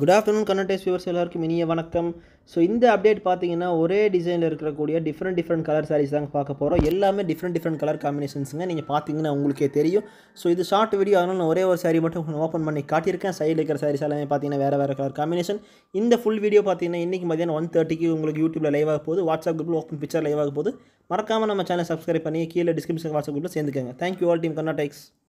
good afternoon கன்னடேஸ் viewers எல்லாருக்கும் இனிய வணக்கம் ஸோ இந்த அப்டேட் பார்த்தீங்கன்னா ஒரே டிசைனில் இருக்கக்கூடிய டிஃப்ரெண்ட் டிஃப்ரெண்ட் கலர் சாரீஸ் தாங்க பார்க்க போகிறோம் எல்லாமே டிஃப்ரெண்ட் டிஃப்ரெண்ட் கலர் காம்பினேஷன்ஸுங்க நீங்கள் பார்த்தீங்கன்னா உங்களுக்கே தெரியும் ஸோ இது ஷார்ட் வீடியோ அதனால் நான் ஒரே ஒரு சாரீ மட்டும் ஓப்பன் பண்ணி காட்டியிருக்கேன் சைடில் இருக்கிற சாரீஸ் எல்லாமே பார்த்தீங்கன்னா வேறு வேறு கலர் காம்பினேஷன் இந்த ஃபுல் வீடியோ பார்த்தீங்கன்னா இன்றைக்கி மதியானம் ஒன் தேர்ட்டிக்கு உங்களுக்கு யூடியூப்பில் லைவ் ஆக போகுது வாட்ஸ்அப் குரூப்பில் ஓப்பன் பிக்சர் லைவ் ஆக போகுது மறக்காமல் நம்ம சேனல் சப்ஸ்கிரைப் பண்ணி கீழே டிஸ்கிரிப்ஷன் வாட்ஸ்அப் குரூப்பில் சேர்ந்துக்கங்க தேங்க்யூ ஆல் டீம் கர்நாடக்ஸ்